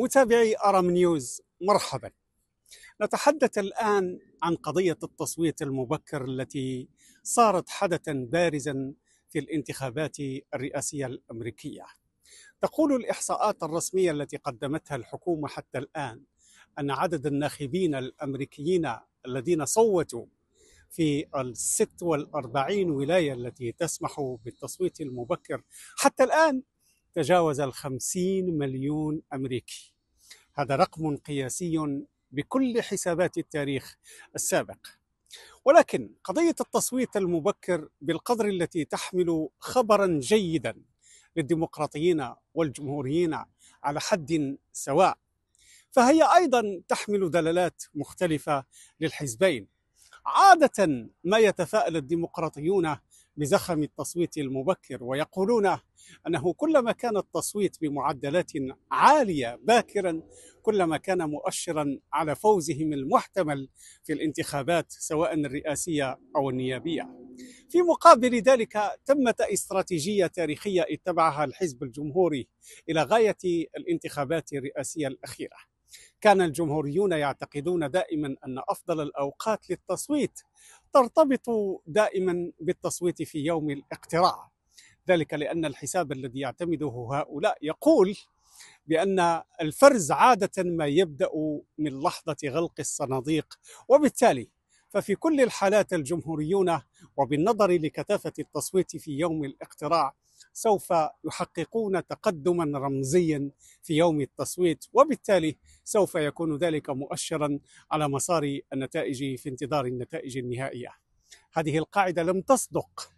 متابعي أرم نيوز مرحبا نتحدث الآن عن قضية التصويت المبكر التي صارت حدثا بارزا في الانتخابات الرئاسية الأمريكية تقول الإحصاءات الرسمية التي قدمتها الحكومة حتى الآن أن عدد الناخبين الأمريكيين الذين صوتوا في الست والأربعين ولاية التي تسمح بالتصويت المبكر حتى الآن تجاوز الخمسين مليون أمريكي هذا رقم قياسي بكل حسابات التاريخ السابق ولكن قضية التصويت المبكر بالقدر التي تحمل خبرا جيدا للديمقراطيين والجمهوريين على حد سواء فهي أيضا تحمل دلالات مختلفة للحزبين عادة ما يتفائل الديمقراطيون بزخم التصويت المبكر ويقولون أنه كلما كان التصويت بمعدلات عالية باكرا كلما كان مؤشرا على فوزهم المحتمل في الانتخابات سواء الرئاسية أو النيابية في مقابل ذلك تمت استراتيجية تاريخية اتبعها الحزب الجمهوري إلى غاية الانتخابات الرئاسية الأخيرة كان الجمهوريون يعتقدون دائما ان افضل الاوقات للتصويت ترتبط دائما بالتصويت في يوم الاقتراع ذلك لان الحساب الذي يعتمده هؤلاء يقول بأن الفرز عادة ما يبدأ من لحظة غلق الصناديق وبالتالي ففي كل الحالات الجمهوريون وبالنظر لكثافة التصويت في يوم الاقتراع سوف يحققون تقدما رمزيا في يوم التصويت وبالتالي سوف يكون ذلك مؤشرا على مسار النتائج في انتظار النتائج النهائيه. هذه القاعده لم تصدق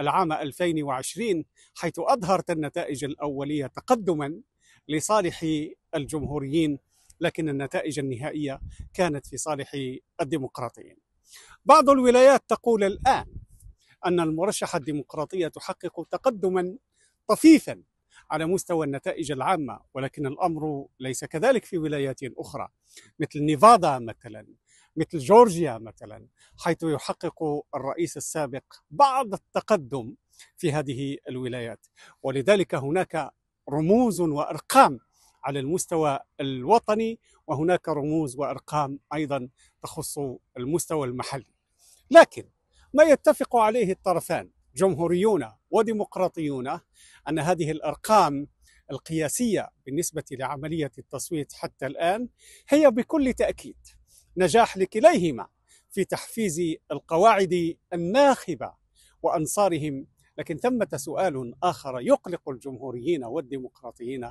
العام 2020 حيث اظهرت النتائج الاوليه تقدما لصالح الجمهوريين لكن النتائج النهائيه كانت في صالح الديمقراطيين. بعض الولايات تقول الان أن المرشحة الديمقراطية تحقق تقدما طفيفا على مستوى النتائج العامة ولكن الأمر ليس كذلك في ولايات أخرى مثل نيفادا مثلا مثل جورجيا مثلا حيث يحقق الرئيس السابق بعض التقدم في هذه الولايات ولذلك هناك رموز وارقام على المستوى الوطني وهناك رموز وارقام ايضا تخص المستوى المحلي لكن ما يتفق عليه الطرفان جمهوريون وديمقراطيون أن هذه الأرقام القياسية بالنسبة لعملية التصويت حتى الآن هي بكل تأكيد نجاح لكليهما في تحفيز القواعد الناخبة وأنصارهم لكن ثمة سؤال آخر يقلق الجمهوريين والديمقراطيين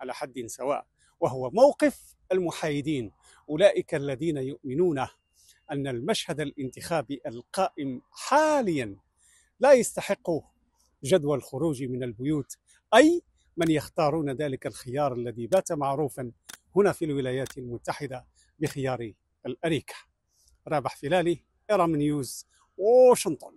على حد سواء وهو موقف المحايدين أولئك الذين يؤمنون أن المشهد الانتخابي القائم حاليا لا يستحق جدوى الخروج من البيوت أي من يختارون ذلك الخيار الذي بات معروفا هنا في الولايات المتحدة بخيار الأريكة رابح فلالي إرام نيوز واشنطن